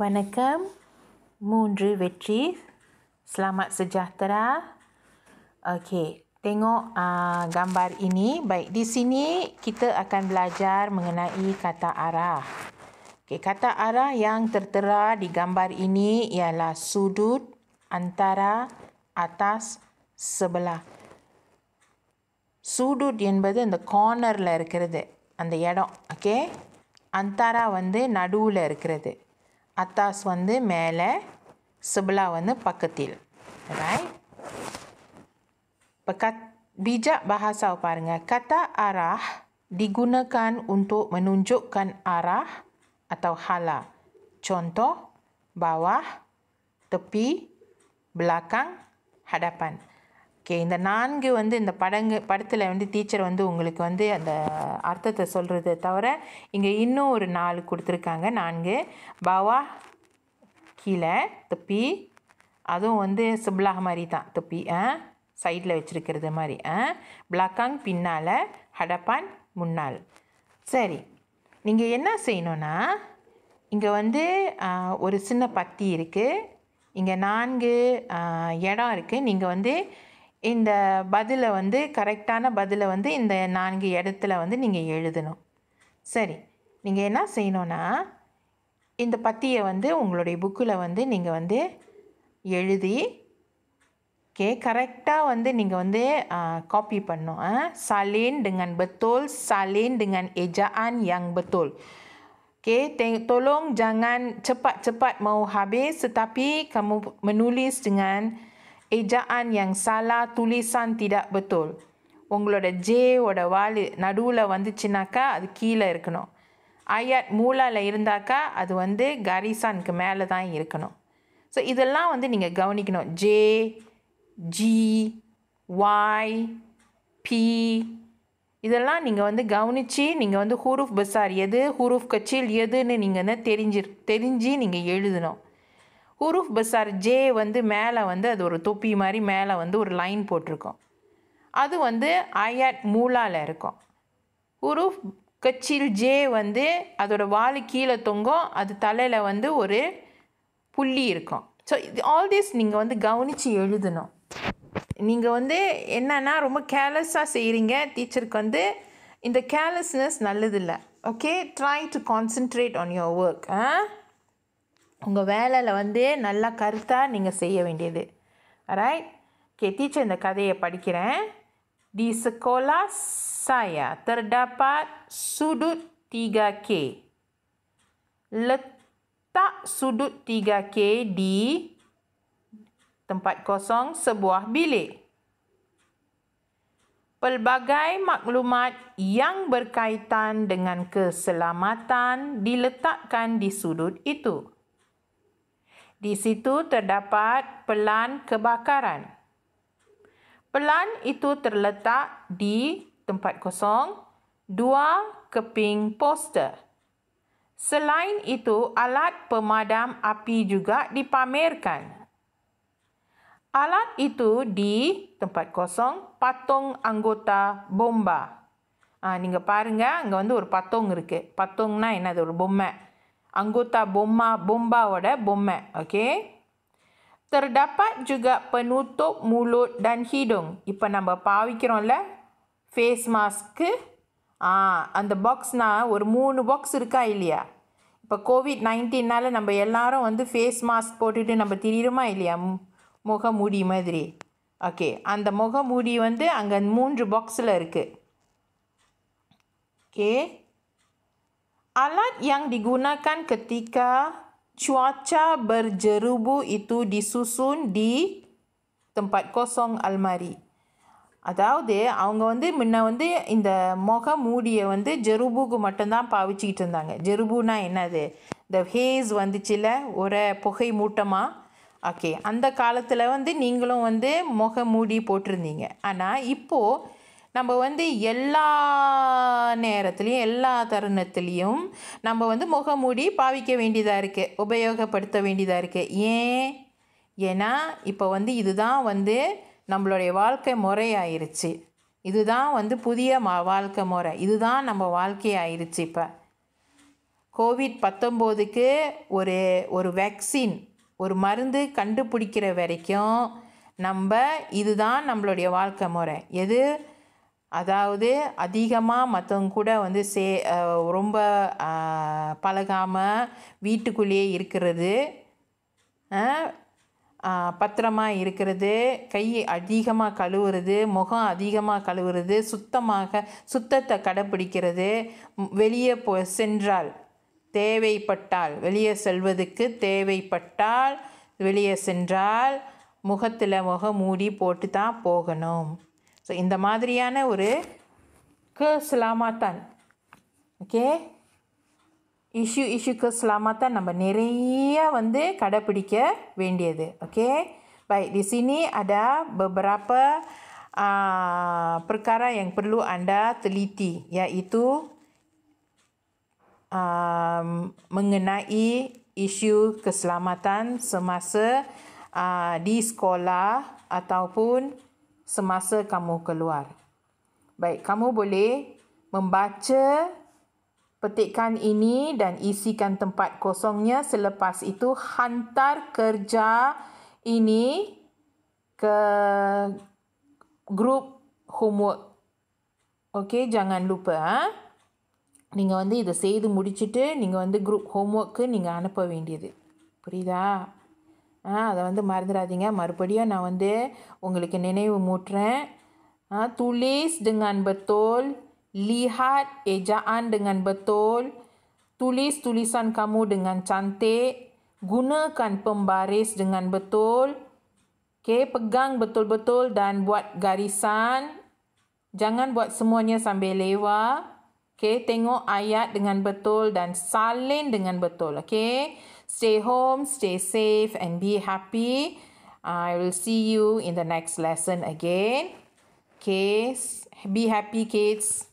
வணக்கம் மூன்று வெற்றி selamat sejahtera okey tengok uh, gambar ini baik di sini kita akan belajar mengenai kata arah okey kata arah yang tertera di gambar ini ialah sudut antara atas sebelah sudut yang berada இந்த corner ல இருக்குது Anda இடம் okey antara anda வந்து நடுவுல இருக்குது atas வந்து மேலே sebelah வந்து பக்கத்தில் right bijak bahasa பாருங்க kata arah digunakan untuk menunjukkan arah atau hala contoh bawah tepi belakang hadapan okay இந்த நான்கு வந்து இந்த படங்கு படத்தில் வந்து டீச்சர் வந்து உங்களுக்கு வந்து அந்த அர்த்தத்தை சொல்கிறத தவிர இங்கே இன்னும் ஒரு நாலு கொடுத்துருக்காங்க நான்கு பவா கீழே தொப்பி அதுவும் வந்து சுப்லா மாதிரி தான் தொப்பி ஆ சைடில் வச்சுருக்கிறது மாதிரி ஆ பிளாக்காங் பின்னால் ஹடப்பான் முன்னால் சரி நீங்கள் என்ன செய்யணுன்னா இங்கே வந்து ஒரு சின்ன பத்தி இருக்குது இங்கே நான்கு இடம் இருக்குது நீங்கள் வந்து இந்த பதிலை வந்து கரெக்டான பதிலை வந்து இந்த நான்கு இடத்துல வந்து நீங்கள் எழுதணும் சரி நீங்கள் என்ன செய்யணுன்னா இந்த பத்தியை வந்து உங்களுடைய புக்கில் வந்து நீங்கள் வந்து எழுதி ஓகே கரெக்டாக வந்து நீங்கள் வந்து காப்பி பண்ணும் salin பத்தோல் betul salin dengan ejaan yang betul Okay, teng- tolong jangan cepat-cepat mau habis tetapi kamu menulis dengan ejaan yang salah tulisan tidak betul உங்களோட ஜேவோட வாலு நடுவில் வந்துச்சுனாக்கா அது கீழே இருக்கணும் அயாட் மூலாவில் இருந்தாக்கா அது வந்து கரிசானுக்கு மேலே தான் இருக்கணும் ஸோ இதெல்லாம் வந்து நீங்கள் கவனிக்கணும் ஜே ஜி வாய் பி இதெல்லாம் நீங்கள் வந்து கவனித்து நீங்கள் வந்து ஹுரூஃப் பசார் எது ஹூரூஃப் கச்சில் எதுன்னு நீங்கள் வந்து தெரிஞ்சு தெரிஞ்சு நீங்கள் எழுதணும் ஹுரூஃப் பசார் ஜே வந்து மேலே வந்து அது ஒரு தொப்பி மாதிரி மேலே வந்து ஒரு லைன் போட்டிருக்கோம் அது வந்து அயட் மூலாவில் இருக்கும் ஹுரூஃப் கச்சில் ஜே வந்து அதோட வாலு கீழே தொங்கும் அது தலையில் வந்து ஒரு புள்ளி இருக்கும் ஸோ இது ஆல் திஸ் நீங்கள் வந்து கவனித்து எழுதணும் நீங்கள் வந்து என்னென்னா ரொம்ப கேர்லெஸ்ஸாக செய்கிறீங்க டீச்சருக்கு வந்து இந்த கேர்லெஸ்னஸ் நல்லதில்லை okay try to concentrate on your work ah உங்கள் வேலையில் வந்து நல்லா கருத்தாக நீங்கள் செய்ய வேண்டியது ரைட் கே டீச்சர் இந்த கதையை படிக்கிறேன் di sekolah saya terdapat sudut தீகா K. Letak sudut தீகா K di tempat kosong sebuah bilik. Pelbagai maklumat yang berkaitan dengan keselamatan diletakkan di sudut itu. Di situ terdapat pelan kebakaran. Pelan itu terletak di tempat kosong, dua keping poster. Selain itu, alat pemadam api juga dipamerkan. Alat itu di tempat kosong patung anggota bomba. Ah, ha, ni gepar enggak? Enggak tu patung rek. Patung nine ada lah, bomba. anggota bomba bombaoda bomba okay terdapat juga penutup mulut dan hidung இப்போ நம்ம பாவிக்கிறோம்ல face mask அந்த பாக்ஸ்னால் ஒரு மூணு box இருக்கா இல்லையா இப்போ Covid நைன்டீனால் நம்ம எல்லாரும் வந்து ஃபேஸ் மாஸ்க் போட்டுட்டு நம்ம திரியுமா இல்லையா முக மூடி மாதிரி ஓகே அந்த முக மூடி வந்து அங்கே மூன்று பாக்ஸில் இருக்குது okay Alat yang digunakan ketika cuaca berjerubu itu disusun di tempat kosong almari. அதாவது அவங்க வந்து முன்ன வந்து இந்த முக மூடியை வந்து ஜெருபுக்கு மட்டும்தான் பாவிச்சிக்கிட்டு இருந்தாங்க ஜெருபுனா என்னது இந்த ஹேஸ் வந்துச்சுல ஒரு புகை மூட்டமாக ஓகே அந்த காலத்தில் வந்து நீங்களும் வந்து முக மூடி போட்டிருந்தீங்க ஆனால் இப்போது நம்ம வந்து எல்லா நேரத்துலேயும் எல்லா தருணத்துலேயும் நம்ம வந்து முகமூடி பாவிக்க வேண்டியதாக இருக்குது உபயோகப்படுத்த வேண்டியதாக இருக்குது ஏன் ஏன்னா இப்போ வந்து இதுதான் வந்து நம்மளுடைய வாழ்க்கை முறையாயிருச்சு இதுதான் வந்து புதிய மா வாழ்க்கை முறை இதுதான் நம்ம வாழ்க்கையாயிருச்சு இப்போ கோவிட் பத்தொம்போதுக்கு ஒரு ஒரு வேக்சின் ஒரு மருந்து கண்டுபிடிக்கிற வரைக்கும் நம்ம இதுதான் நம்மளுடைய வாழ்க்கை முறை எது அதாவது அதிகமாக மற்றவங்க கூட வந்து சே ரொம்ப பழகாமல் வீட்டுக்குள்ளேயே இருக்கிறது பத்திரமாக இருக்கிறது கை அதிகமாக கழுவுறது முகம் அதிகமாக கழுவுறது சுத்தமாக சுத்தத்தை கடைப்பிடிக்கிறது வெளியே போ சென்றால் தேவைப்பட்டால் வெளியே செல்வதுக்கு தேவைப்பட்டால் வெளியே சென்றால் முகத்தில் முகம் மூடி போட்டு தான் போகணும் ஸோ இந்த மாதிரியான ஒரு கஸ்லாமாத்தான் ஓகே இஷ்யூ இஷ்யூ கஸ்லாமா தான் நம்ம நிறைய வந்து கடைப்பிடிக்க வேண்டியது ஓகே பை தி சினி அடா பெபராப்ப பிரக்காரா எங் பிரலு அண்டா தெளித்தி யா இது மங்கனாய் இஷ்யூ கஸ்லாமா தான் சமாச டி ஸ்கோலா அத்தாப்பூன் semasa kamu keluar. Baik, kamu boleh membaca petikan ini dan isikan tempat kosongnya selepas itu hantar kerja ini ke grup homework. Okey, jangan lupa. Nengah anda itu Ha? mudi வந்து Nengah anda grup homework ke nengah homework நீங்கள் அனுப்ப வேண்டியது dah. அதை வந்து மறந்துடாதீங்க மறுபடியும் நான் வந்து உங்களுக்கு நினைவு மூட்டுறேன் துளிஸ்டுங்க அன்பத்தோல் லிஹாட் ஏஜான்டுங்க அன்பத்தோல் துளிஸ் துளிசான் கமுடுங்க சந்தே குணு கண்பம் பாரேஸ்டுங்க அன்பத்தோல் கே பக்காங் பத்தோல் பத்தோல் தான் புவாட் கரிசான் ஜங்கன் புவாட் சுமோன்யா சம்பே லேவா Okay, tengok ayat dengan betul dan salin dengan betul. Okay, stay home, stay safe and be happy. I will see you in the next lesson again. Okay, be happy kids.